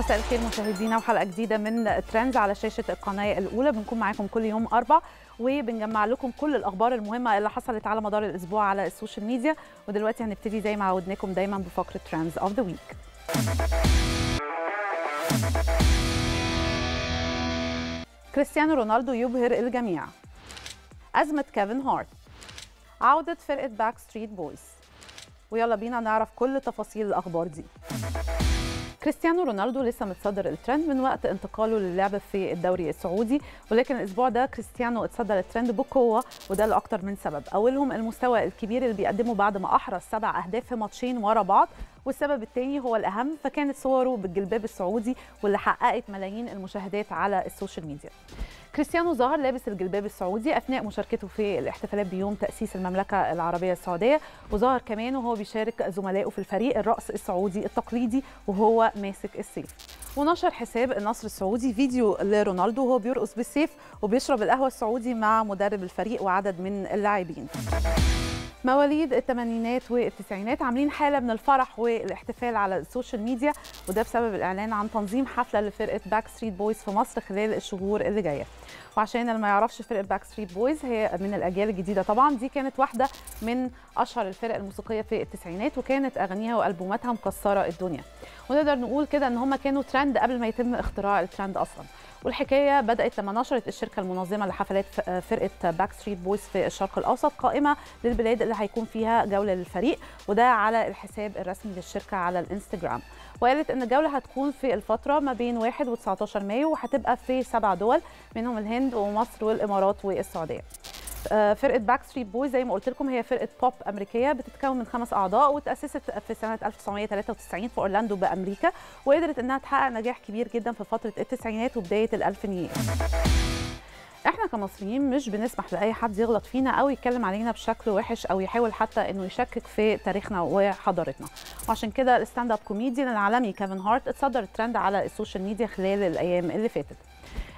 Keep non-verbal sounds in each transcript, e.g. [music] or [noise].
مساء الخير مشاهدينا وحلقه جديده من ترندز على شاشه القناه الاولى بنكون معاكم كل يوم اربع وبنجمع لكم كل الاخبار المهمه اللي حصلت على مدار الاسبوع على السوشيال ميديا ودلوقتي هنبتدي زي ما عودناكم دايما بفقره ترندز اوف ذا ويك كريستيانو رونالدو يبهر الجميع ازمه كيفن هارت عوده فرقه باك ستريت بويز ويلا بينا نعرف كل تفاصيل الاخبار دي كريستيانو رونالدو لسه متصدر الترند من وقت انتقاله للعب في الدوري السعودي ولكن الاسبوع ده كريستيانو اتصدر الترند بقوه وده لاكثر من سبب اولهم المستوى الكبير اللي بيقدمه بعد ما احرز سبع اهداف في ماتشين ورا بعض والسبب الثاني هو الاهم فكانت صوره بالجلباب السعودي واللي حققت ملايين المشاهدات على السوشيال ميديا كريستيانو ظهر لابس الجلباب السعودي اثناء مشاركته في الاحتفالات بيوم تاسيس المملكه العربيه السعوديه وظهر كمان وهو بيشارك زملائه في الفريق الرقص السعودي التقليدي وهو ماسك السيف ونشر حساب النصر السعودي فيديو لرونالدو وهو بيرقص بالسيف وبيشرب القهوه السعودي مع مدرب الفريق وعدد من اللاعبين مواليد الثمانينات والتسعينات عاملين حاله من الفرح والاحتفال على السوشيال ميديا وده بسبب الاعلان عن تنظيم حفله لفرقه باك ستريت بويز في مصر خلال الشهور اللي جايه وعشان اللي ما يعرفش فرقه باك ستريت بويز هي من الاجيال الجديده طبعا دي كانت واحده من اشهر الفرق الموسيقيه في التسعينات وكانت اغانيها والبوماتها مكسره الدنيا ونقدر نقول كده ان هم كانوا ترند قبل ما يتم اختراع الترند اصلا والحكايه بدات لما نشرت الشركه المنظمه لحفلات فرقه باك ستريت بويز في الشرق الاوسط قائمه للبلاد اللي هيكون فيها جوله للفريق وده على الحساب الرسمي للشركه على الانستجرام وقالت ان الجوله هتكون في الفتره ما بين 1 و 19 مايو وهتبقى في سبع دول منهم الهند ومصر والامارات والسعوديه آه، فرقه باك ستريت بوي زي ما قلت لكم هي فرقه بوب امريكيه بتتكون من خمس اعضاء وتاسست في سنه 1993 في اورلاندو بامريكا وقدرت انها تحقق نجاح كبير جدا في فتره التسعينات وبدايه الالفينيات احنا كمصريين مش بنسمح لاي حد يغلط فينا او يتكلم علينا بشكل وحش او يحاول حتى انه يشكك في تاريخنا وحضارتنا وعشان كده الستاند اب كوميديان العالمي كيفن هارت اتصدر ترند على السوشيال ميديا خلال الايام اللي فاتت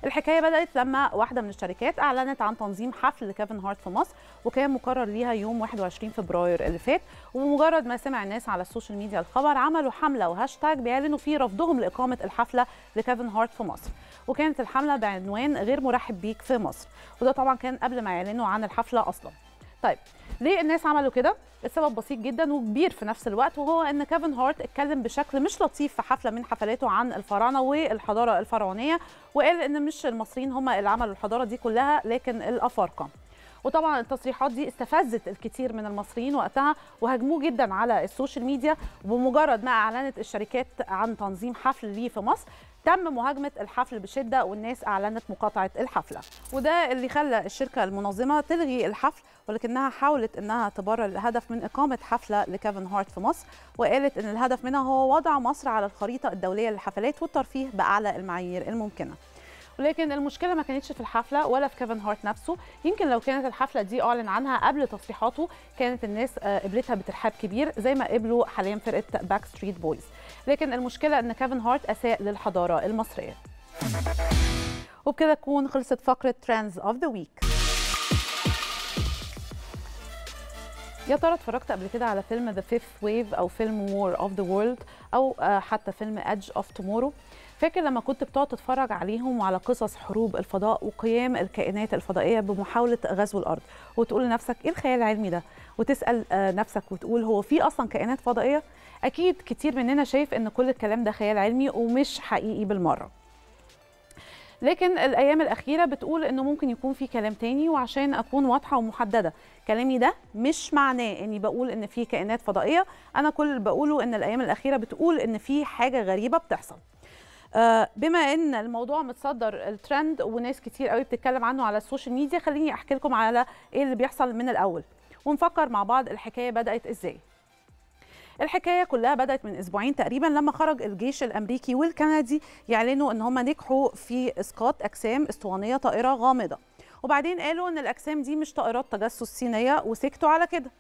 الحكايه بدات لما واحده من الشركات اعلنت عن تنظيم حفل لكيفن هارت في مصر وكان مقرر ليها يوم 21 فبراير اللي فات وبمجرد ما سمع الناس على السوشيال ميديا الخبر عملوا حمله وهاشتاج بيعلنوا فيه رفضهم لاقامه الحفله لكيفن هارت في مصر وكانت الحمله بعنوان غير مرحب بيك في مصر وده طبعا كان قبل ما يعلنوا عن الحفله اصلا طيب ليه الناس عملوا كده السبب بسيط جدا وكبير في نفس الوقت وهو ان كيفن هارت اتكلم بشكل مش لطيف في حفله من حفلاته عن الفراعنه والحضاره الفرعونيه وقال ان مش المصريين هم اللي عملوا الحضاره دي كلها لكن الافارقه وطبعا التصريحات دي استفزت الكثير من المصريين وقتها وهاجموه جدا على السوشيال ميديا وبمجرد ما اعلنت الشركات عن تنظيم حفل ليه في مصر تم مهاجمه الحفل بشده والناس اعلنت مقاطعه الحفله وده اللي خلى الشركه المنظمه تلغي الحفل ولكنها حاولت انها تبرر الهدف من اقامه حفله لكيفن هارت في مصر وقالت ان الهدف منها هو وضع مصر على الخريطه الدوليه للحفلات والترفيه باعلى المعايير الممكنه ولكن المشكله ما كانتش في الحفله ولا في كيفن هارت نفسه يمكن لو كانت الحفله دي اعلن عنها قبل تصريحاته كانت الناس آه، قبلتها بترحاب كبير زي ما قبلوا حاليا فرقه باك ستريت بويز لكن المشكله ان كيفن هارت اساء للحضاره المصريه وبكده تكون خلصت فقره ترندز اوف ذا ويك يا ترى اتفرجت قبل كده على فيلم ذا Fifth ويف او فيلم وور اوف ذا وورلد او آه، حتى فيلم ادج اوف تومورو فاكر لما كنت بتقعد تتفرج عليهم وعلى قصص حروب الفضاء وقيام الكائنات الفضائيه بمحاوله غزو الارض وتقول لنفسك ايه الخيال العلمي ده وتسال آه، نفسك وتقول هو في اصلا كائنات فضائيه اكيد كتير مننا شايف ان كل الكلام ده خيال علمي ومش حقيقي بالمره لكن الايام الاخيره بتقول انه ممكن يكون في كلام تاني وعشان اكون واضحه ومحدده كلامي ده مش معناه اني بقول ان في كائنات فضائيه انا كل اللي بقوله ان الايام الاخيره بتقول ان في حاجه غريبه بتحصل آه، بما ان الموضوع متصدر الترند وناس كتير قوي بتتكلم عنه على السوشيال ميديا خليني احكي لكم على ايه اللي بيحصل من الاول ونفكر مع بعض الحكايه بدات ازاي الحكايه كلها بدات من اسبوعين تقريبا لما خرج الجيش الامريكي والكندي يعلنوا ان هم نجحوا في اسقاط اجسام اسطوانيه طائره غامضه وبعدين قالوا ان الاجسام دي مش طائرات تجسس صينيه وسكتوا على كده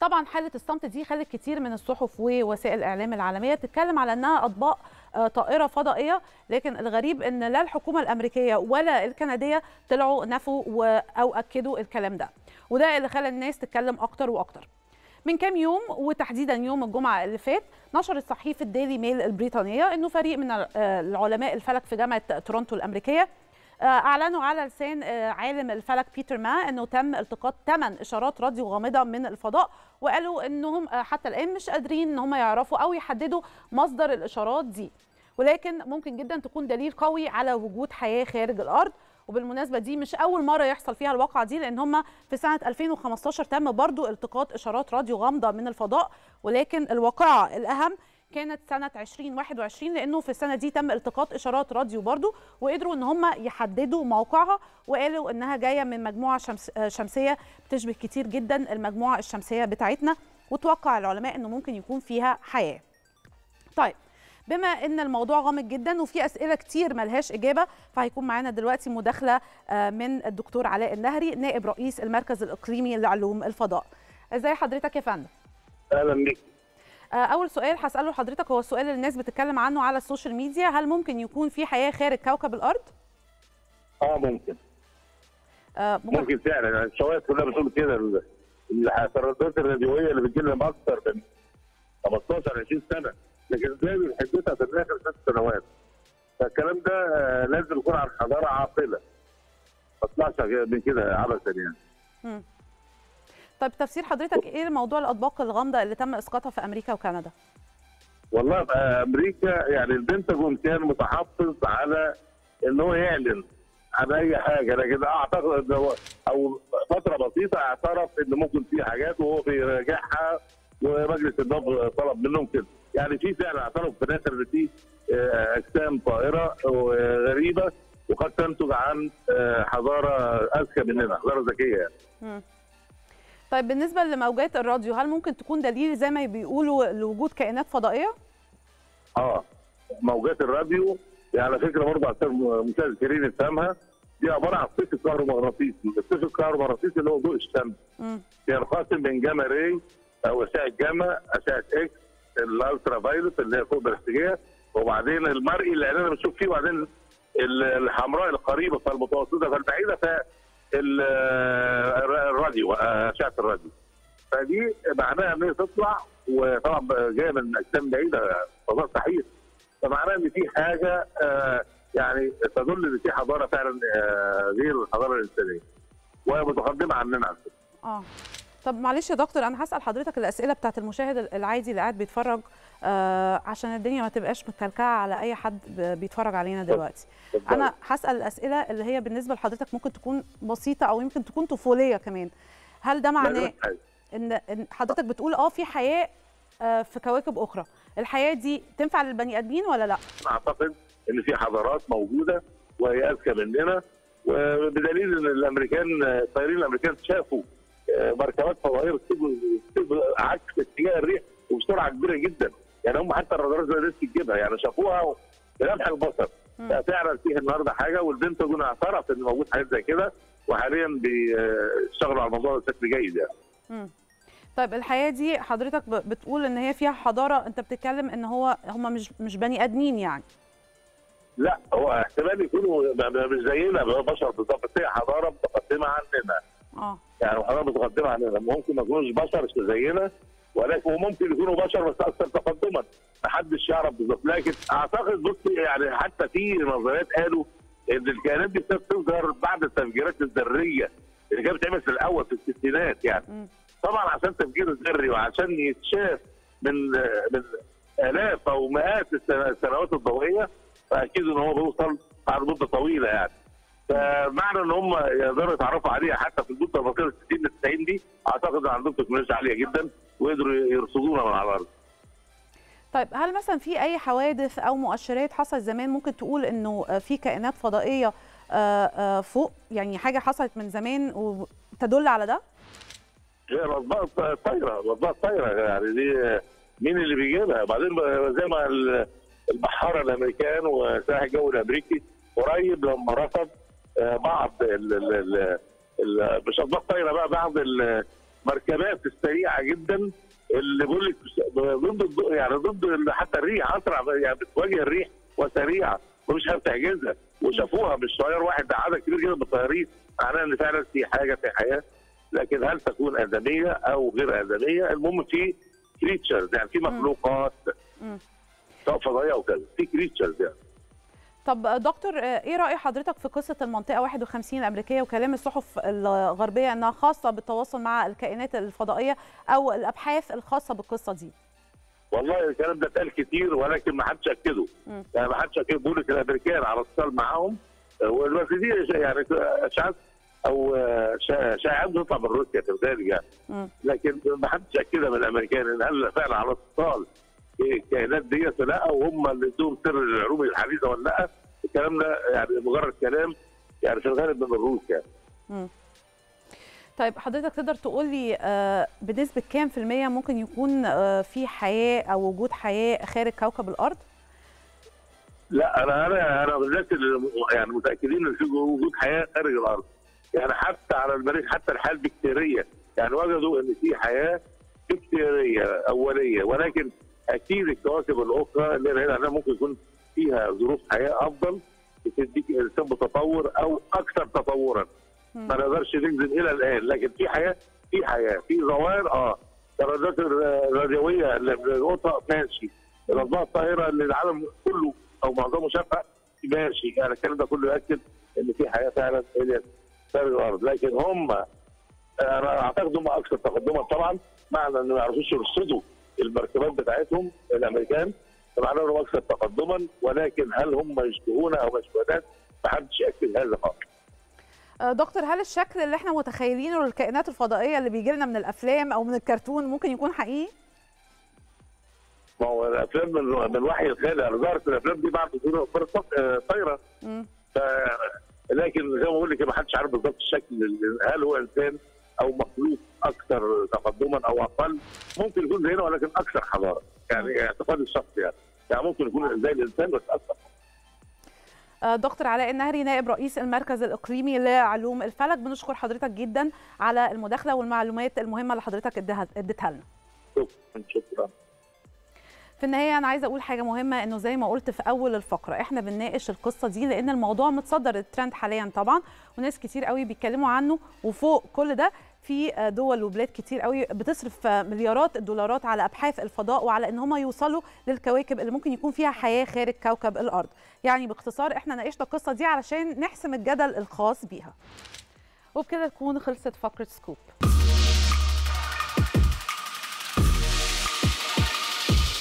طبعا حاله الصمت دي خلت كتير من الصحف ووسائل الاعلام العالميه تتكلم على انها اطباق آه، طائره فضائيه لكن الغريب ان لا الحكومه الامريكيه ولا الكنديه طلعوا نفوا او اكدوا الكلام ده وده اللي خلى الناس تتكلم اكتر واكتر من كام يوم وتحديدا يوم الجمعه اللي فات نشرت صحيفه ديلي ميل البريطانيه انه فريق من آه، العلماء الفلك في جامعه تورونتو الامريكيه آه، اعلنوا على لسان آه، عالم الفلك بيتر ما انه تم التقاط ثمان اشارات راديو غامضه من الفضاء وقالوا انهم حتى الان مش قادرين ان هم يعرفوا او يحددوا مصدر الاشارات دي ولكن ممكن جدا تكون دليل قوي على وجود حياه خارج الارض وبالمناسبه دي مش اول مره يحصل فيها الواقعه دي لان هم في سنه 2015 تم برضو التقاط اشارات راديو غامضه من الفضاء ولكن الواقعه الاهم كانت سنة 2021 لأنه في السنة دي تم التقاط إشارات راديو برضو وقدروا إن هم يحددوا موقعها وقالوا إنها جاية من مجموعة شمس شمسية بتشبه كتير جدا المجموعة الشمسية بتاعتنا وتوقع العلماء إنه ممكن يكون فيها حياة. طيب بما ان الموضوع غامض جدا وفي اسئله كتير ملهاش اجابه فهيكون معانا دلوقتي مداخله آه، من الدكتور علاء النهري نائب رئيس المركز الاقليمي لعلوم الفضاء ازي حضرتك يا فندم اهلا بك آه، اول سؤال هساله لحضرتك هو السؤال اللي الناس بتتكلم عنه على السوشيال ميديا هل ممكن يكون في حياه خارج كوكب الارض اه ممكن آه ممكن, ممكن فعلا الشواهد كلها بتقول كده الترددات الراديويه اللي بتجي لنا اكثر من 15 20 سنه لكن ازاي بنحددها في اخر ست سنوات فالكلام ده آه، لازم يكون عن حضاره عاقله ما تطلعش من كده عبثا يعني طيب تفسير حضرتك ايه موضوع الاطباق الغامضه اللي تم اسقاطها في امريكا وكندا؟ والله في آه، امريكا يعني البنتاجون كان متحفظ على ان هو يعلن عن اي حاجه لكن اعتقد ان هو او فتره بسيطه اعترف ان ممكن في حاجات وهو بيراجعها ومجلس النواب طلب منهم كده يعني في فعلا اعترف في الاخر ان في آه، اجسام طائره وغريبه وقد تنتج عن آه، حضاره اذكى مننا حضاره ذكيه يعني. طيب بالنسبه لموجات الراديو هل ممكن تكون دليل زي ما بيقولوا لوجود كائنات فضائيه؟ اه موجات الراديو يعني على فكره برضه عشان مشاهد الكريم يفهمها دي عباره عن قيس كهرومغناطيسي، القيس الكهرومغناطيسي اللي هو ضوء الشمس ينقسم من جاما راي اشعه جاما اشعه اكس الالترا فايلوت اللي هي فوق البلاستيكيه وبعدين المرئي اللي انا بشوف فيه وبعدين الحمراء القريبه فالمتوسطه فالبعيده فالراديو اشعه الراديو فدي معناها ان هي تطلع وطبعا جايه من اجسام بعيده فضاء صحيح فمعناها ان في حاجه آه، يعني تدل ان في حضاره فعلا آه، غير الحضاره الانسانيه ومتقدمه عننا على فكره. اه طب معلش يا دكتور انا هسال حضرتك الاسئله بتاعت المشاهد العادي اللي قاعد بيتفرج آه عشان الدنيا ما تبقاش متكلكعه على اي حد بيتفرج علينا دلوقتي انا هسال الاسئله اللي هي بالنسبه لحضرتك ممكن تكون بسيطه او يمكن تكون طفوليه كمان هل ده معناه ان حضرتك بتقول اه في حياه آه، في كواكب اخرى الحياه دي تنفع للبني ادمين ولا لا اعتقد ان في حضارات موجوده وهي اذكى مننا وبدليل ان الامريكان الطيارين الامريكان شافوا مركبات فضائيه بتسيب عكس اتجاه الريح وبسرعه كبيره جدا يعني هم حتى الرادارات دي قدرتش تجيبها يعني شافوها بلمح البصر فعلا فيها النهارده حاجه والبنتاجون اعترف ان موجود حاجات زي كده وحاليا بيشتغلوا على الموضوع بشكل جيد يعني. طيب الحياه دي حضرتك بتقول ان هي فيها حضاره انت بتتكلم ان هو هم مش مش بني ادمين يعني. لا هو احتمال يكونوا مش زينا بشر بالظبط هي حضاره متقدمه عننا. اه يعني وحضرتك متقدمه علينا ممكن ما يكونوش بشر زينا ولكن وممكن يكونوا بشر بس اكثر تقدما محدش يعرف بالظبط لكن اعتقد بص يعني حتى في نظريات قالوا ان الكائنات دي بتظهر بعد التفجيرات الذريه اللي كانت بتعمل في الاول في الستينات يعني طبعا عشان تفجير الذري وعشان يتشاف من من الاف او مئات السنوات الضوئيه فاكيد ان هو بيوصل بعد مده طويله يعني فمعنى ان هم يقدروا يتعرفوا عليها حتى في الدول تفاصيل 60 90 دي اعتقد عندهم تكنولوجيا عاليه جدا ويقدروا يرصدونا من على الارض. طيب هل مثلا في اي حوادث او مؤشرات حصلت زمان ممكن تقول انه في كائنات فضائيه آه، آه، فوق يعني حاجه حصلت من زمان وتدل على ده؟ هي الاطباق الطايره الاطباق الطايره يعني دي مين اللي بيجيبها؟ بعدين زي ما البحاره الامريكان وسلاح الجو الامريكي قريب لما رصد بعض مش اطباق طايره بقى بعض المركبات السريعه جدا اللي بقول لك ضد يعني ضد حتى الريح اسرع يعني بتواجه الريح وسريعه ومش عارف تحجزها وشافوها مش طيار واحد ده عدد كبير جدا من الطيارين معناها ان فعلا في حاجه في حياه لكن هل تكون ادميه او غير ادميه المهم في كريتشرز يعني في مخلوقات سواء فضائيه وكذا في كريتشرز يعني طب دكتور ايه راي حضرتك في قصه المنطقه 51 الامريكيه وكلام الصحف الغربيه انها خاصه بالتواصل مع الكائنات الفضائيه او الابحاث الخاصه بالقصه دي والله الكلام ده اتقال كتير ولكن ما حدش اكده يعني ما حدش اكده لك الامريكان على اتصال معاهم والوافدين يعني اشعاعات او شائعات بتطلع من روسيا في يعني لكن ما حدش اكدها من الامريكان ان هل فعلا على اتصال الكائنات ديت لا وهم اللي ادوهم سر العلوم الحديثه ولا لا الكلام ده يعني مجرد كلام يعني في الغالب من الروس يعني. طيب حضرتك تقدر تقول لي آه، بنسبه كام في الميه ممكن يكون آه، في حياه او وجود حياه خارج كوكب الارض؟ لا انا انا انا الناس يعني متاكدين ان في وجود حياه خارج الارض يعني حتى على المريخ حتى الحياه البكتيريه يعني وجدوا ان في حياه بكتيريه اوليه ولكن اكيد الكواكب الاخرى اللي بعيد هنا ممكن يكون فيها ظروف حياه افضل بتديك انسان متطور او اكثر تطورا ما نقدرش ننزل الى الان لكن في حياه في حياه في ظواهر اه الدرجات الراديويه آه، اللي بنقطها ماشي الاطباق الطاهره اللي العالم كله او معظمه شافها ماشي يعني الكلام ده كله يؤكد ان في حياه فعلا الى الارض لكن هم آه، انا اعتقد هم اكثر تقدما طبعا معنى ان ما يعرفوش يرصدوا بتاعتهم الامريكان طبعا انا اكثر تقدما ولكن هل هم يشبهونا او مشبهات ما حدش ياكد هذا خالص آه، دكتور هل الشكل اللي احنا متخيلينه للكائنات الفضائيه اللي بيجي لنا من الافلام او من الكرتون ممكن يكون حقيقي؟ ما هو الافلام من, من وحي الخيال انا ظهرت الافلام دي بعد ظهور آه، طايره الطايره ف... لكن زي ما بقول لك ما حدش عارف بالظبط الشكل هل هو انسان او مخلوق اكثر تقدما او اقل ممكن يكون زينا ولكن اكثر حضاره يعني اعتقادي الشخصي يعني يعني ممكن يكون زي الانسان بس اكثر آه، دكتور علاء النهري نائب رئيس المركز الاقليمي لعلوم الفلك بنشكر حضرتك جدا على المداخله والمعلومات المهمه اللي حضرتك اديتها لنا شكرا شكرا في النهايه انا عايزه اقول حاجه مهمه انه زي ما قلت في اول الفقره احنا بنناقش القصه دي لان الموضوع متصدر الترند حاليا طبعا وناس كتير قوي بيتكلموا عنه وفوق كل ده في آه، دول وبلاد كتير قوي بتصرف آه، مليارات الدولارات على ابحاث الفضاء وعلى ان هم يوصلوا للكواكب اللي ممكن يكون فيها حياه خارج كوكب الارض يعني باختصار احنا ناقشنا القصه دي علشان نحسم الجدل الخاص بيها وبكده تكون خلصت فقره سكوب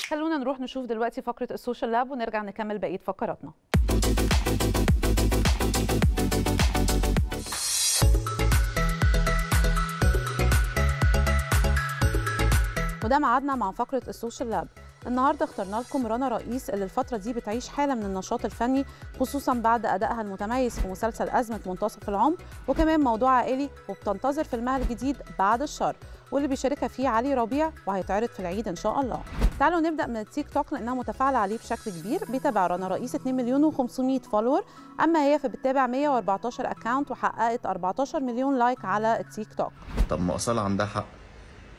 خلونا نروح نشوف دلوقتي فقره السوشيال لاب ونرجع نكمل بقيه فقراتنا وده ميعادنا مع فقره السوشيال لاب النهارده اخترنا لكم رنا رئيس اللي الفتره دي بتعيش حاله من النشاط الفني خصوصا بعد ادائها المتميز في مسلسل ازمه منتصف العمر وكمان موضوع عائلي وبتنتظر فيلمها الجديد بعد الشر واللي بيشاركها فيه علي ربيع وهيتعرض في العيد ان شاء الله تعالوا نبدا من التيك توك لانها متفاعله عليه بشكل كبير بيتابع رنا رئيس 2 مليون و500 فولور اما هي فبتتابع 114 اكونت وحققت 14 مليون لايك على التيك توك طب ما اصلا عندها حق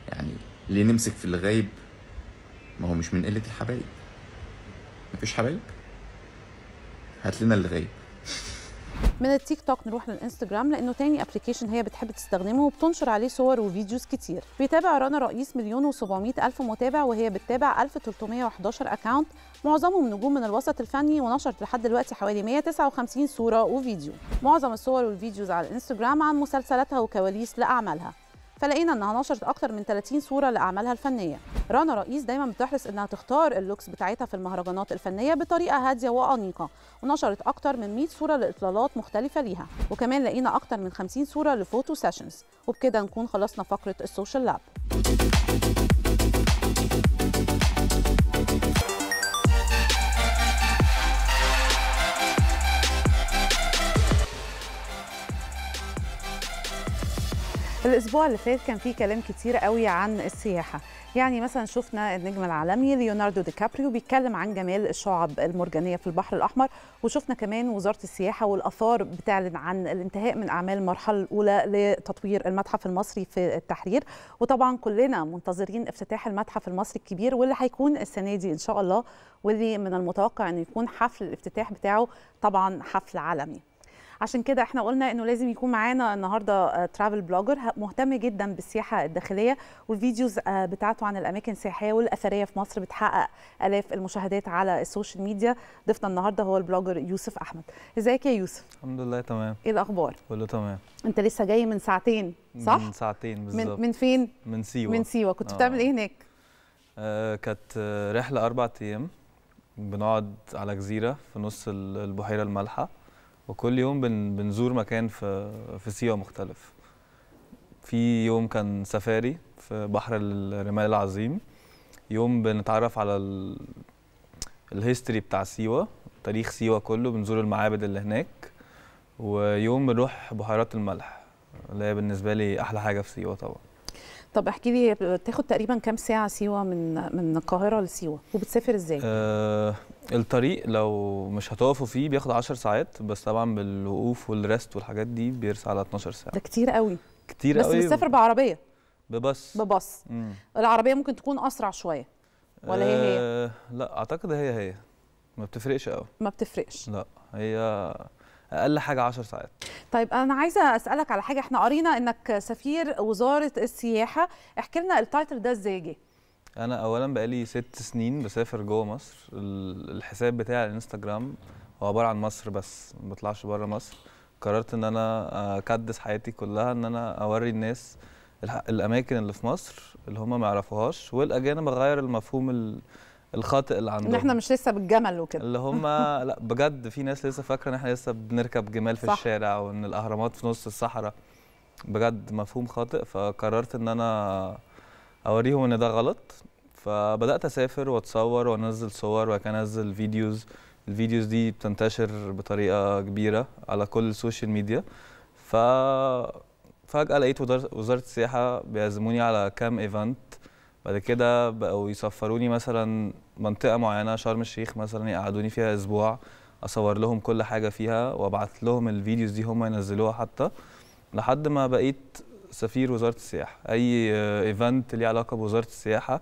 يعني ليه نمسك في الغايب ما هو مش من قله الحبايب مفيش حبايب هات لنا اللي غايب من التيك توك نروح للانستجرام لانه تاني ابلكيشن هي بتحب تستخدمه وبتنشر عليه صور وفيديوز كتير بيتابع رنا رئيس مليون و700 الف متابع وهي بتتابع 1311 اكونت معظمهم نجوم من الوسط الفني ونشرت لحد دلوقتي حوالي 159 صوره وفيديو معظم الصور والفيديوز على الانستجرام عن مسلسلاتها وكواليس لاعمالها فلقينا انها نشرت اكتر من 30 صوره لاعمالها الفنيه رنا رئيس دايما بتحرص انها تختار اللوكس بتاعتها في المهرجانات الفنيه بطريقه هاديه وانيقه ونشرت اكتر من 100 صوره لاطلالات مختلفه ليها وكمان لقينا اكتر من 50 صوره لفوتو سيشنز وبكده نكون خلصنا فقره السوشيال لاب الاسبوع اللي فات كان فيه كلام كتير قوي عن السياحه يعني مثلا شفنا النجم العالمي ليوناردو دي كابريو بيتكلم عن جمال الشعب المرجانيه في البحر الاحمر وشفنا كمان وزاره السياحه والاثار بتعلن عن الانتهاء من اعمال المرحله الاولى لتطوير المتحف المصري في التحرير وطبعا كلنا منتظرين افتتاح المتحف المصري الكبير واللي هيكون السنه دي ان شاء الله واللي من المتوقع انه يكون حفل الافتتاح بتاعه طبعا حفل عالمي عشان كده احنا قلنا انه لازم يكون معانا النهارده ترافل آه، بلوجر مهتم جدا بالسياحه الداخليه والفيديوز آه، بتاعته عن الاماكن السياحيه والاثريه في مصر بتحقق الاف المشاهدات على السوشيال ميديا ضيفنا النهارده هو البلوجر يوسف احمد ازيك يا يوسف الحمد لله تمام ايه الاخبار كله تمام انت لسه جاي من ساعتين صح من ساعتين بالظبط من, من فين من سيوه من سيوه كنت آه. بتعمل ايه هناك آه كانت رحله اربع ايام بنقعد على جزيره في نص البحيره المالحه وكل يوم بن بنزور مكان في في سيوه مختلف في يوم كان سفاري في بحر الرمال العظيم يوم بنتعرف على ال... الهيستوري بتاع سيوه تاريخ سيوه كله بنزور المعابد اللي هناك ويوم بنروح بحيرات الملح اللي هي بالنسبه لي احلى حاجه في سيوه طبعا طب احكي لي بتاخد تقريبا كام ساعه سيوه من من القاهره لسيوه وبتسافر ازاي آه الطريق لو مش هتقفوا فيه بياخد 10 ساعات بس طبعا بالوقوف والريست والحاجات دي بيرسى على 12 ساعه ده كتير قوي كتير بس قوي بس بتسافر بعربيه بباص بباص العربيه ممكن تكون اسرع شويه ولا هي هي؟ آه، لا اعتقد هي هي ما بتفرقش قوي ما بتفرقش لا هي اقل حاجه 10 ساعات طيب انا عايزه اسالك على حاجه احنا قرينا انك سفير وزاره السياحه احكي لنا التايتل ده ازاي جه انا اولا بقالي ست سنين بسافر جوه مصر الحساب بتاعي على الانستجرام هو عباره عن مصر بس ما بطلعش بره مصر قررت ان انا اكدس حياتي كلها ان انا اوري الناس الاماكن اللي في مصر اللي هم ما يعرفوهاش والاجانب اغير المفهوم الخاطئ اللي عندهم ان احنا مش لسه بالجمل وكده اللي هم [laughs] لا بجد في ناس لسه فاكره ان احنا لسه بنركب جمال في صح. الشارع وان الاهرامات في نص الصحراء بجد مفهوم خاطئ فقررت ان انا اوريهم ان ده غلط فبدات اسافر واتصور وانزل صور وكان انزل فيديوز الفيديوز دي بتنتشر بطريقه كبيره على كل السوشيال ميديا ف فجاه لقيت وزاره السياحه بيعزموني على كام ايفنت بعد كده بقوا يسفروني مثلا منطقه معينه شرم الشيخ مثلا يقعدوني فيها اسبوع اصور لهم كل حاجه فيها وابعت لهم الفيديوز دي هم ينزلوها حتى لحد ما بقيت سفير وزاره السياحه اي ايفنت ليه علاقه بوزاره السياحه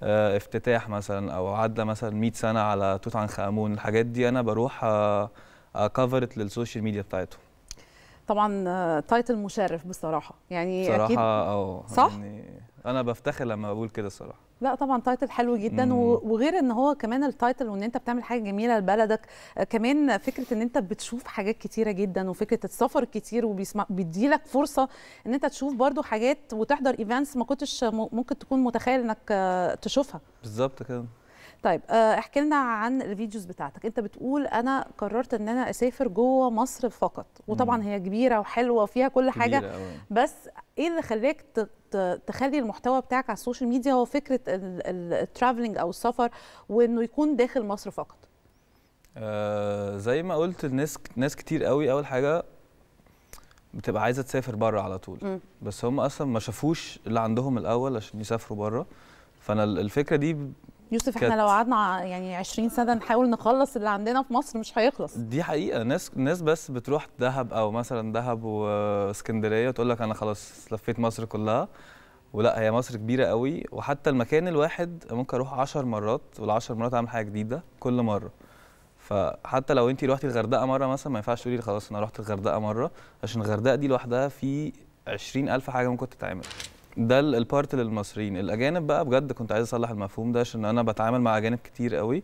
آه، افتتاح مثلا او عدى مثلا 100 سنه على توت عنخ امون الحاجات دي انا بروح اكفرت آه، آه، للسوشيال ميديا بتاعتهم طبعا تايتل مشرف بصراحه يعني صراحه اكيد صح يعني انا بفتخر لما بقول كده الصراحه لا طبعا تايتل حلو جدا مم. وغير ان هو كمان التايتل وان انت بتعمل حاجه جميله لبلدك آه، كمان فكره ان انت بتشوف حاجات كتيره جدا وفكره السفر كتير وبيسمع بيديلك فرصه ان انت تشوف برضو حاجات وتحضر ايفنتس ما كنتش ممكن تكون متخيل انك آه، تشوفها بالظبط كده طيب آه، احكي لنا عن الفيديوز بتاعتك انت بتقول انا قررت ان انا اسافر جوه مصر فقط وطبعا هي كبيره وحلوه وفيها كل حاجه بس ايه اللي خلاك تخلي المحتوى بتاعك على السوشيال ميديا هو فكره الترافلنج او السفر وانه يكون داخل مصر فقط آه زي ما قلت الناس ناس كتير قوي اول حاجه بتبقى عايزه تسافر بره على طول م. بس هم اصلا ما شافوش اللي عندهم الاول عشان يسافروا بره فانا الفكره دي يوسف احنا لو قعدنا يعني 20 سنه نحاول نخلص اللي عندنا في مصر مش هيخلص دي حقيقه ناس ناس بس بتروح دهب او مثلا دهب واسكندريه تقول لك انا خلاص لفيت مصر كلها ولا هي مصر كبيره قوي وحتى المكان الواحد ممكن اروح 10 مرات وال10 مرات اعمل حاجه جديده كل مره فحتى لو انت روحتي الغردقه مره مثلا ما ينفعش تقولي خلاص انا روحت الغردقه مره عشان الغردقه دي لوحدها في 20000 حاجه ممكن تتعمل ده البارت للمصريين الاجانب بقى بجد كنت عايز اصلح المفهوم ده عشان انا بتعامل مع اجانب كتير قوي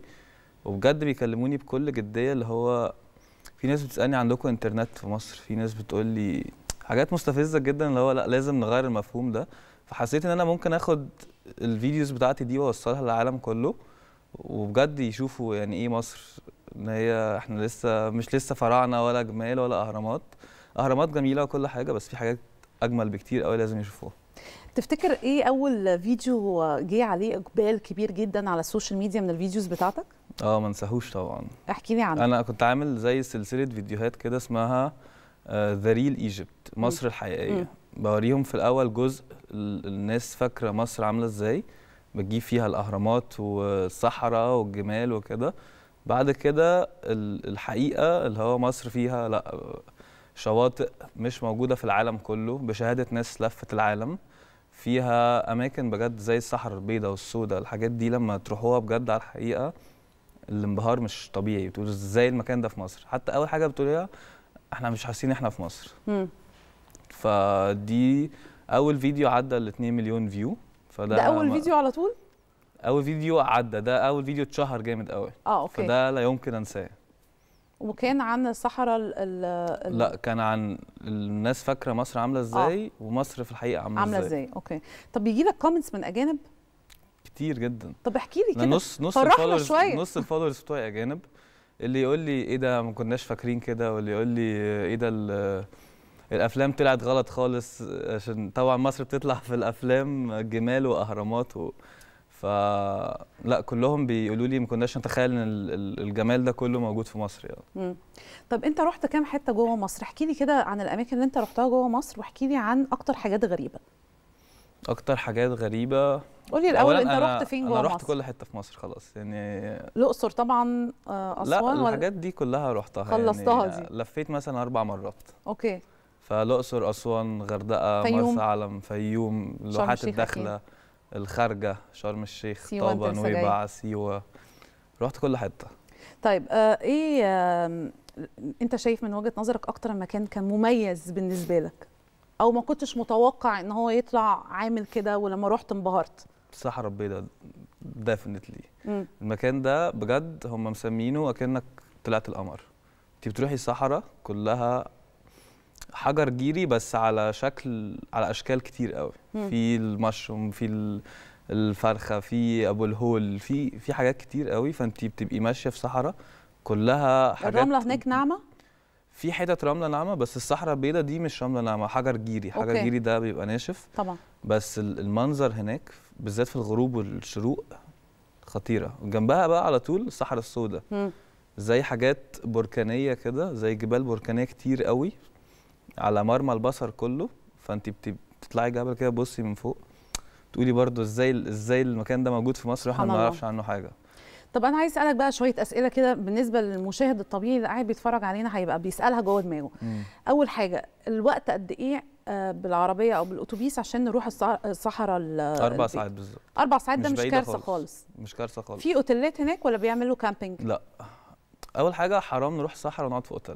وبجد بيكلموني بكل جديه اللي هو في ناس بتسالني عندكم انترنت في مصر في ناس بتقول لي حاجات مستفزه جدا اللي هو لا لازم نغير المفهوم ده فحسيت ان انا ممكن اخد الفيديوز بتاعتي دي واوصلها للعالم كله وبجد يشوفوا يعني ايه مصر ان هي احنا لسه مش لسه فراعنه ولا جمال ولا اهرامات اهرامات جميله وكل حاجه بس في حاجات اجمل بكتير قوي لازم يشوفوها تفتكر ايه اول فيديو جه عليه اقبال كبير جدا على السوشيال ميديا من الفيديوز بتاعتك اه ما انساهوش طبعا احكي لي عنه انا كنت عامل زي سلسله فيديوهات كده اسمها ذا ريل ايجيبت مصر الحقيقيه بوريهم في الاول جزء الناس فاكره مصر عامله ازاي بتجيب فيها الاهرامات والصحراء والجمال وكده بعد كده الحقيقه اللي هو مصر فيها لا شواطئ مش موجوده في العالم كله بشهاده ناس لفت العالم فيها اماكن بجد زي الصحراء البيضاء والسوداء الحاجات دي لما تروحوها بجد على الحقيقه الانبهار مش طبيعي بتقول ازاي المكان ده في مصر حتى اول حاجه بتقوليها احنا مش حاسين احنا في مصر مم. فدي اول فيديو عدى ال 2 مليون فيو فده ده اول فيديو على طول اول فيديو عدى ده اول فيديو اتشهر جامد قوي اه اوكي فده لا يمكن انساه وكان عن الصحراء ال ال لا كان عن الناس فاكره مصر عامله آه. ازاي آه. ومصر في الحقيقه عامله ازاي عامله ازاي اوكي طب بيجي لك كومنتس من اجانب كتير جدا طب احكي لي كده نص نص الفولورز نص الفولورز بتوعي اجانب اللي يقول لي ايه ده ما كناش فاكرين كده واللي يقول لي ايه ده الافلام طلعت غلط خالص عشان طبعا مصر بتطلع في الافلام جمال واهرامات و... فلا كلهم بيقولوا لي ما كناش نتخيل ان الجمال ده كله موجود في مصر يعني. طب انت رحت كام حته جوه مصر؟ احكي لي كده عن الاماكن اللي انت رحتها جوه مصر واحكي لي عن اكتر حاجات غريبه. اكتر حاجات غريبه قولي الاول انت رحت فين جوه مصر؟ انا رحت كل حته في مصر خلاص يعني الاقصر طبعا آه، اسوان لا الحاجات دي كلها رحتها يعني. خلصتها يعني دي لفيت مثلا اربع مرات اوكي فالاقصر اسوان غردقه مرسى علم فيوم لوحات الداخله الخارجه شرم الشيخ طابا نويبع سيوه رحت كل حته طيب آه ايه آه انت شايف من وجهه نظرك اكتر مكان كان مميز بالنسبه لك او ما كنتش متوقع ان هو يطلع عامل كده ولما رحت انبهرت الصحراء البيضاء ديفنتلي المكان ده بجد هم مسمينه اكنك طلعت القمر انت بتروحي صحراء كلها حجر جيري بس على شكل على اشكال كتير قوي مم. في المشروم في الفرخه في ابو الهول في في حاجات كتير قوي فانت بتبقي ماشيه في صحراء كلها حاجات الرمله هناك ناعمه في حتت رمله ناعمه بس الصحراء البيضاء دي مش رمله ناعمه حجر جيري حجر أوكي. جيري ده بيبقى ناشف طبعا بس المنظر هناك بالذات في الغروب والشروق خطيره جنبها بقى على طول الصحراء السوداء زي حاجات بركانيه كده زي جبال بركانيه كتير قوي على مرمى البصر كله فانت بتطلعي جبل كده بصي من فوق تقولي برضو ازاي ازاي المكان ده موجود في مصر واحنا ما نعرفش عنه حاجه طب انا عايز اسالك بقى شويه اسئله كده بالنسبه للمشاهد الطبيعي اللي قاعد بيتفرج علينا هيبقى بيسالها جوه دماغه اول حاجه الوقت قد ايه آه، بالعربيه او بالاتوبيس عشان نروح الصحراء اربع ساعات بالظبط اربع ساعات ده مش كارثه خالص. خالص مش كارثه خالص في اوتيلات هناك ولا بيعملوا كامبينج لا اول حاجه حرام نروح الصحراء ونقعد في اوتيل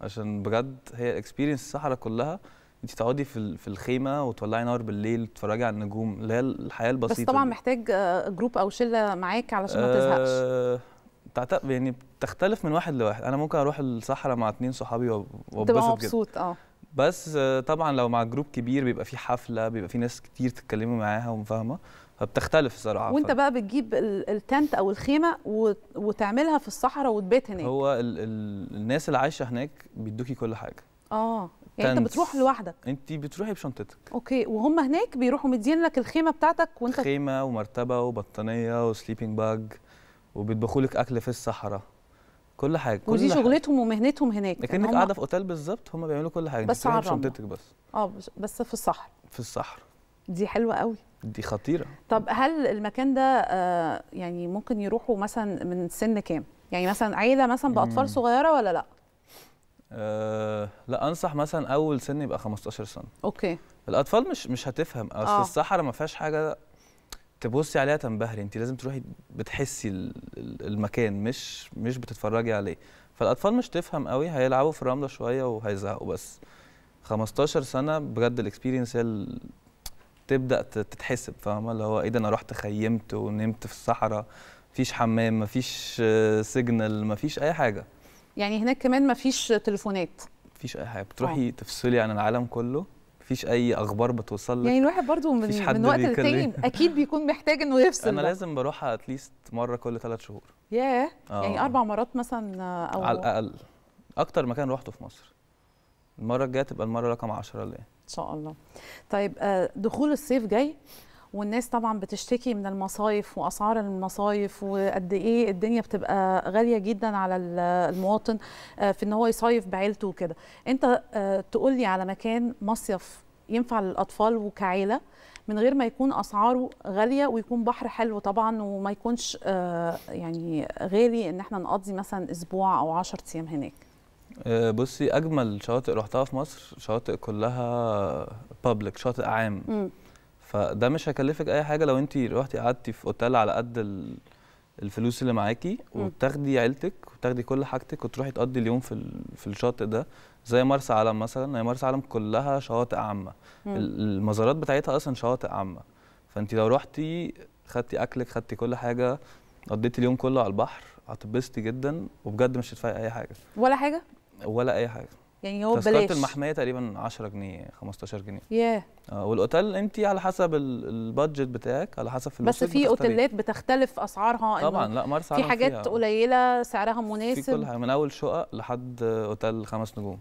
عشان بجد هي اكسبيرينس الصحراء كلها انت تقعدي في في الخيمه وتولعي نار بالليل تتفرجي على النجوم اللي هي الحياه البسيطه بس طبعا محتاج جروب آه، او شله معاك علشان ما تزهقش أه يعني بتختلف من واحد لواحد انا ممكن اروح الصحراء مع اتنين صحابي وابسط تبقى مبسوط اه بس آه، طبعا لو مع جروب كبير بيبقى في حفله بيبقى في ناس كتير تتكلمي معاها ومفاهمه فبتختلف الزراعه وانت بقى بتجيب التنت او الخيمه وتعملها في الصحراء وتبات هناك هو ال ال الناس اللي عايشه هناك بيدوكي كل حاجه اه يعني انت بتروح لوحدك انت بتروحي بشنطتك اوكي وهم هناك بيروحوا مدين لك الخيمه بتاعتك وانت خيمه ومرتبه وبطانيه وسليبنج باج وبيطبخوا لك اكل في الصحراء كل حاجه كل ودي شغلتهم ومهنتهم هناك لكنك يعني هم... قاعده في اوتيل بالظبط هم بيعملوا كل حاجه بس على شنطتك بس اه بس في الصحراء في الصحراء دي حلوه قوي دي خطيره طب هل المكان ده آه، يعني ممكن يروحوا مثلا من سن كام يعني مثلا عيله مثلا باطفال صغيره ولا لا أه لا انصح مثلا اول سن يبقى 15 سنه اوكي الاطفال مش مش هتفهم اصل آه. الصحراء ما فيهاش حاجه تبصي عليها تنبهري انت لازم تروحي بتحسي المكان مش مش بتتفرجي عليه فالاطفال مش تفهم قوي هيلعبوا في الرمله شويه وهيزهقوا بس 15 سنه بجد الاكسبيرينس هي تبدا تتحسب فاهمه اللي هو ايه ده انا رحت خيمت ونمت في الصحراء مفيش حمام مفيش سيجنال مفيش اي حاجه يعني هناك كمان مفيش تليفونات مفيش اي حاجه بتروحي أوه. تفصلي عن العالم كله مفيش اي اخبار بتوصل لك يعني الواحد برضو من, حد من وقت للتاني [laughs] اكيد بيكون محتاج انه يفصل انا بقى. لازم بروح اتليست مره كل ثلاث شهور ياه yeah. يعني آه. اربع مرات مثلا آه، او على الاقل اكتر مكان روحته في مصر المره الجايه تبقى المره رقم 10 اللي ان شاء الله طيب آه، دخول الصيف جاي والناس طبعا بتشتكي من المصايف واسعار المصايف وقد ايه الدنيا بتبقى غاليه جدا على المواطن آه، في ان هو يصيف بعيلته وكده انت آه، تقول لي على مكان مصيف ينفع للاطفال وكعيله من غير ما يكون اسعاره غاليه ويكون بحر حلو طبعا وما يكونش يعني غالي ان احنا نقضي مثلا اسبوع او 10 ايام هناك آه، بصي اجمل شواطئ رحتها في مصر شواطئ كلها بابليك شاطئ عام م. فده مش هيكلفك اي حاجه لو انت روحتي قعدتي في اوتيل على قد الفلوس اللي معاكي وبتاخدي عيلتك وبتاخدي كل حاجتك وتروحي تقضي اليوم في في الشاطئ ده زي مرسى علم مثلا هي مرسى علم كلها شواطئ عامه المزارات بتاعتها اصلا شواطئ عامه فانت لو رحتي خدتي اكلك خدتي كل حاجه قضيتي اليوم كله على البحر هتبسطي جدا وبجد مش هتدفعي اي حاجه ولا حاجه ولا اي حاجه يعني هو ببلاش تذكره المحميه تقريبا 10 جنيه 15 جنيه ياه yeah. آه والاوتيل انت على حسب البادجت بتاعك على حسب الفلوس بس في اوتيلات بتختلف اسعارها طبعا لا مرسى في حاجات قليله سعرها مناسب في كل حاجه من اول شقق لحد اوتيل خمس نجوم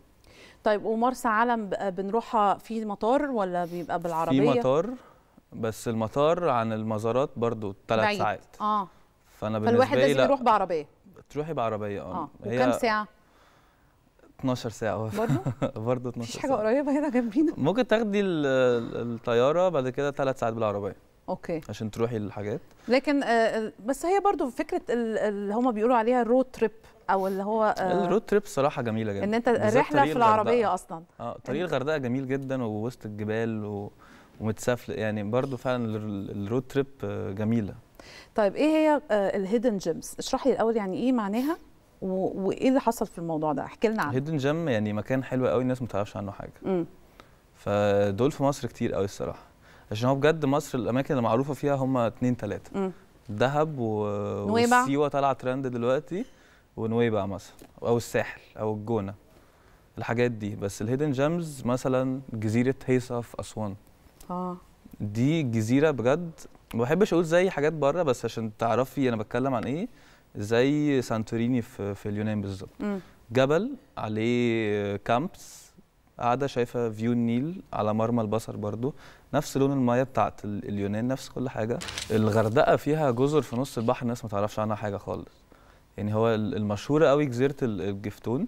طيب ومرسى علم بنروحها في مطار ولا بيبقى بالعربيه في مطار بس المطار عن المزارات برضو ثلاث ساعات اه فانا بالنسبه لي فالواحد لازم يروح بعربيه تروحي بعربيه اه, آه. وكم ساعه 12 ساعه برضه برضه 12 مفيش حاجه قريبه هنا جنبينا ممكن تاخدي الطياره بعد كده ثلاث ساعات بالعربيه اوكي عشان تروحي للحاجات لكن آه بس هي برضه فكره اللي هما بيقولوا عليها الرود تريب او اللي هو آه الرود تريب صراحه جميله جدا ان انت الرحله في العربيه اصلا اه طريق الغردقه جميل جدا ووسط الجبال و... ومتسافلق يعني برضه فعلا الرود تريب آه، جميله طيب ايه هي آه، الهيدن جيمز اشرحي الاول يعني ايه معناها وايه اللي حصل في الموضوع ده احكي لنا عنه هيدن جيم يعني مكان حلو قوي الناس ما تعرفش عنه حاجه م. فدول في مصر كتير قوي الصراحه عشان هو بجد مصر الاماكن اللي معروفه فيها هم اتنين تلاته دهب و... نويبع. وسيوه طالعه ترند دلوقتي ونويبع مثلا او الساحل او الجونه الحاجات دي بس الهيدن جيمز مثلا جزيره هيصه في اسوان اه دي جزيره بجد ما بحبش اقول زي حاجات بره بس عشان تعرفي انا بتكلم عن ايه زي سانتوريني في, في اليونان بالظبط جبل عليه كامبس قاعده شايفه فيو النيل على مرمى البصر برضو نفس لون المايه بتاعت اليونان نفس كل حاجه الغردقه فيها جزر في نص البحر الناس ما تعرفش عنها حاجه خالص يعني هو المشهوره قوي جزيره الجفتون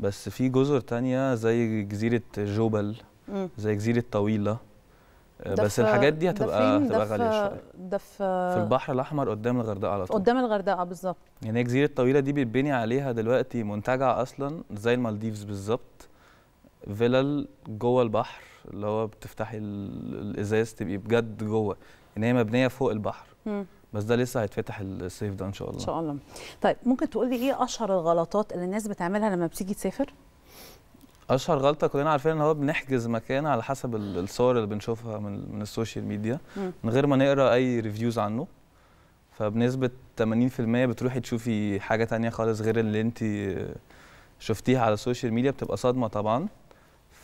بس في جزر تانية زي جزيره جوبل زي جزيره طويله بس الحاجات دي هتبقى هتبقى غاليه شويه ده في في البحر الاحمر قدام الغردقه على طول قدام الغردقه آه، بالظبط يعني الجزيره الطويله دي بيتبني عليها دلوقتي منتجع اصلا زي المالديفز بالظبط فيلل جوه البحر اللي هو بتفتحي الازاز تبقي بجد جوه ان يعني هي مبنيه فوق البحر م. بس ده لسه هيتفتح الصيف ده ان شاء الله ان شاء الله طيب ممكن تقولي ايه اشهر الغلطات اللي الناس بتعملها لما بتيجي تسافر اشهر غلطه كلنا عارفين ان هو بنحجز مكان على حسب الصور اللي بنشوفها من من السوشيال ميديا مم. من غير ما نقرا اي ريفيوز عنه فبنسبه 80% بتروحي تشوفي حاجه تانية خالص غير اللي انت شفتيها على السوشيال ميديا بتبقى صدمه طبعا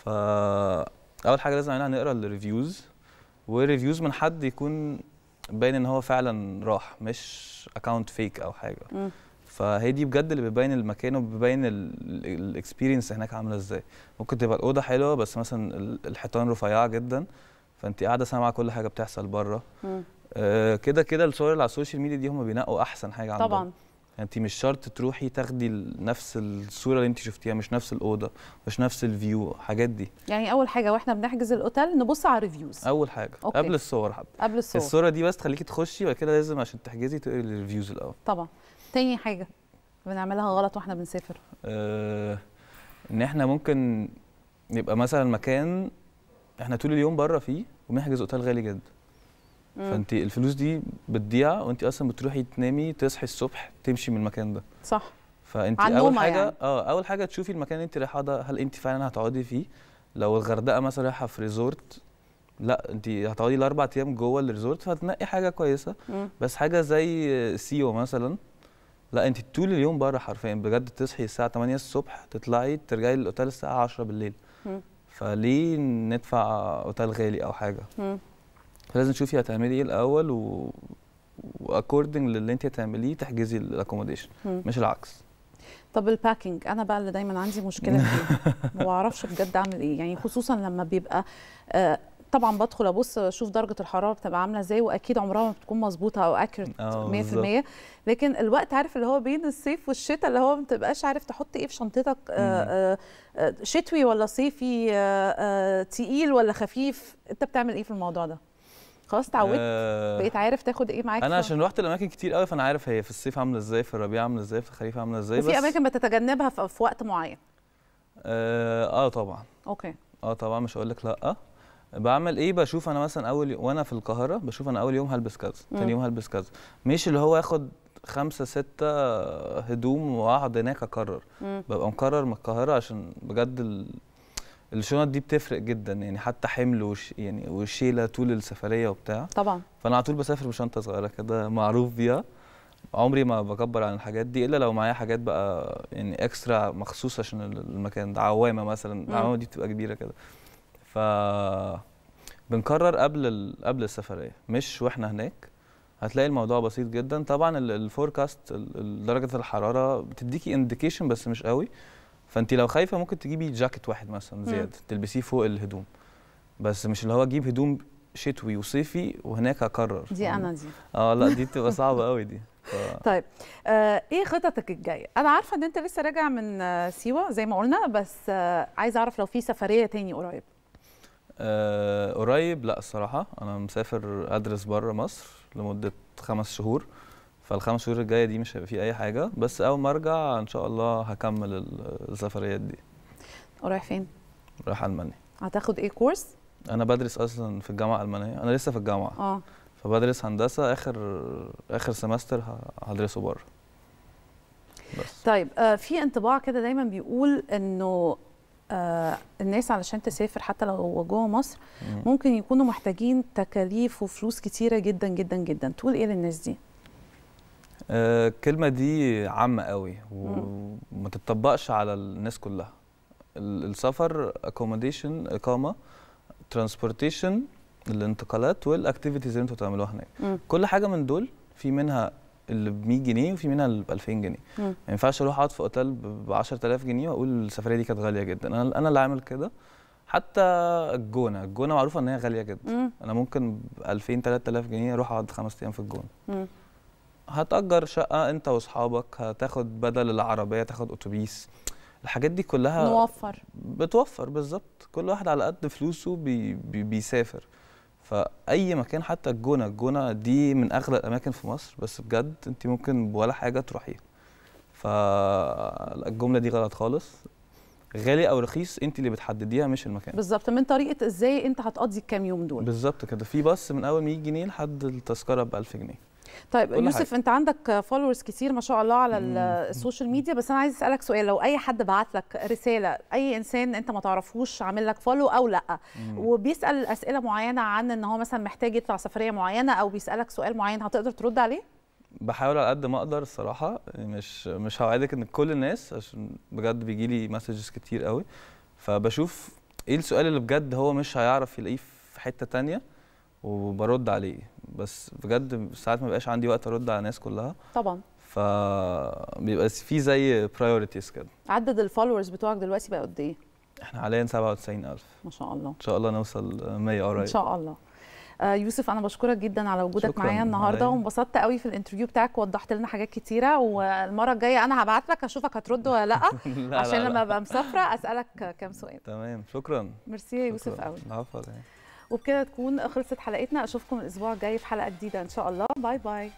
فاول حاجه لازم نعملها نقرا الريفيوز وريفيوز من حد يكون باين ان هو فعلا راح مش اكونت فيك او حاجه م. فهي دي بجد اللي بتبين المكان وبتبين الاكسبيرينس هناك عامله ازاي ممكن تبقى الاوضه حلوه بس مثلا الحيطان رفيعه جدا فانت قاعده سامعه كل حاجه بتحصل بره آه كده كده الصور اللي على السوشيال ميديا دي هم بينقوا احسن حاجه عندهم طبعا يعني انت مش شرط تروحي تاخدي نفس الصوره اللي انت شفتيها مش نفس الاوضه مش نفس الفيو الحاجات دي يعني اول حاجه واحنا بنحجز الاوتيل نبص على الريفيوز اول حاجه أوكي. قبل الصور حتى قبل الصور الصوره دي بس تخليكي تخشي وبعد كده لازم عشان تحجزي تقري الريفيوز الاول طبعا تاني حاجه بنعملها غلط واحنا بنسافر آه ان احنا ممكن يبقى مثلا مكان احنا طول اليوم بره فيه وبنحجز اوتيل غالي جدا فانت الفلوس دي بتضيع وانت اصلا بتروحي تنامي تصحي الصبح تمشي من المكان ده صح فانت اول حاجه يعني. اه اول حاجه تشوفي المكان اللي انت رايحه ده هل انت فعلا هتقعدي فيه لو الغردقه مثلا رايحه في ريزورت لا انت هتقعدي الاربع ايام جوه الريزورت فهتنقي حاجه كويسه مم. بس حاجه زي سيو مثلا لا انت طول اليوم بره حرفيا بجد تصحي الساعه 8 الصبح تطلعي ترجعي للاوتيل الساعه 10 بالليل فليه ندفع اوتيل غالي او حاجه فلازم تشوفي هتعملي ايه الاول و... واكوردنج للي انت هتعمليه تحجزي الاكوموديشن مش العكس طب الباكينج انا بقى اللي دايما عندي مشكله فيه [laughs] ما بعرفش بجد اعمل ايه يعني خصوصا لما بيبقى آه، طبعا بدخل ابص اشوف درجه الحراره بتبقى عامله ازاي واكيد عمرها ما بتكون مظبوطه او اكيوريت آه، 100% لكن الوقت عارف اللي هو بين الصيف والشتاء اللي هو ما بتبقاش عارف تحط ايه في شنطتك آه، آه، شتوي ولا صيفي تقيل ولا خفيف انت بتعمل ايه في الموضوع ده خلاص اتعودت بقيت عارف تاخد ايه معاك انا عشان رحت الاماكن كتير قوي فانا عارف هي في الصيف عامله ازاي في الربيع عامله ازاي في الخريف عامله ازاي بس في اماكن بتتجنبها في وقت معين آه طبعا اوكي اه طبعا مش هقول لك لا بعمل ايه بشوف انا مثلا اول وانا في القاهره بشوف انا اول يوم هلبس كذا ثاني يوم هلبس كذا مش اللي هو اخد خمسة ستة هدوم واقعد هناك اقرر مم. ببقى مقرر من القاهره عشان بجد ال... الشنط دي بتفرق جدا يعني حتى حمل وش يعني وشيله طول السفريه وبتاع طبعا فانا على طول بسافر بشنطه صغيره كده معروف بيها عمري ما بكبر عن الحاجات دي الا لو معايا حاجات بقى يعني اكسترا مخصوص عشان المكان ده عوامه مثلا العوامه دي بتبقى كبيره كده ف بنكرر قبل ال... قبل السفريه مش واحنا هناك هتلاقي الموضوع بسيط جدا طبعا الفوركاست درجه الحراره بتديكي انديكيشن بس مش قوي فانت لو خايفه ممكن تجيبي جاكيت واحد مثلا زياده تلبسيه فوق الهدوم بس مش اللي هو اجيب هدوم شتوي وصيفي وهناك اكرر دي انا دي اه لا دي [laughs] بتبقى صعبه قوي دي ف... [laughs] طيب آه ايه خططك الجايه انا عارفه ان انت لسه راجع من آه، سيوه زي ما قلنا بس آه عايزه اعرف لو في سفريه تاني قريب أه قريب لا الصراحه انا مسافر ادرس بره مصر لمده خمس شهور فالخمس شهور الجايه دي مش هيبقى في اي حاجه بس اول ما ارجع ان شاء الله هكمل السفريات دي رايح فين رايح المانيا هتاخد ايه كورس انا بدرس اصلا في الجامعه الالمانيه انا لسه في الجامعه اه فبدرس هندسه اخر اخر سمستر هدرسه بره بس. طيب آه في انطباع كده دايما بيقول انه آه، الناس علشان تسافر حتى لو جوه مصر ممكن يكونوا محتاجين تكاليف وفلوس كتيره جدا جدا جدا تقول ايه للناس دي آه، الكلمه دي عامه قوي وما تتطبقش على الناس كلها السفر اكوموديشن اقامه ترانسبورتيشن الانتقالات والاكتيفيتيز اللي انتوا بتعملوها هناك كل حاجه من دول في منها اللي ب 100 جنيه وفي منها اللي ب 2000 جنيه ما ينفعش اروح اقعد في اوتيل ب 10000 جنيه واقول السفريه دي كانت غاليه جدا انا انا اللي عامل كده حتى الجونه الجونه معروفه ان هي غاليه جدا مم. انا ممكن ب 2000 3000 جنيه اروح اقعد خمس ايام في الجونه مم. هتأجر شقة أنت وأصحابك هتاخد بدل العربية تاخد أتوبيس الحاجات دي كلها نوفر بتوفر بالظبط كل واحد على قد فلوسه بي بي بيسافر فاي مكان حتى الجونه الجونه دي من اغلى الاماكن في مصر بس بجد انت ممكن ولا حاجه تروحيها فالجمله دي غلط خالص غالي او رخيص انت اللي بتحدديها مش المكان بالظبط من طريقه ازاي انت هتقضي الكام يوم دول بالظبط كده في بس من اول 100 جنيه لحد التذكره ب 1000 جنيه طيب يوسف حاجة. انت عندك فولورز كتير ما شاء الله على السوشيال ميديا بس انا عايز اسالك سؤال لو اي حد بعت لك رساله اي انسان انت ما تعرفوش عامل لك فولو او لا مم. وبيسال اسئله معينه عن ان هو مثلا محتاج يطلع سفريه معينه او بيسالك سؤال معين هتقدر ترد عليه بحاول على قد ما اقدر الصراحه مش مش هوعدك ان كل الناس عشان بجد بيجي لي مسجز كتير قوي فبشوف ايه السؤال اللي بجد هو مش هيعرف يلاقيه في حته تانية وبرد عليه بس بجد ساعات ما بقاش عندي وقت ارد على الناس كلها طبعا فبيبقى في زي برايورتيز كده عدد الفولورز بتوعك دلوقتي بقى قد ايه؟ احنا حاليا 97000 ما شاء الله ان شاء الله نوصل 100 قريب ان شاء الله آه، يوسف انا بشكرك جدا على وجودك معايا النهارده وانبسطت قوي في الانترفيو بتاعك ووضحت لنا حاجات كتيره والمره الجايه انا هبعت لك اشوفك هترد ولا [laughs] لا, لا عشان لا لما ابقى مسافره اسالك كام سؤال تمام شكرا ميرسي يا يوسف قوي العفو وبكده تكون خلصت حلقتنا اشوفكم الاسبوع الجاي في حلقه جديده ان شاء الله باي باي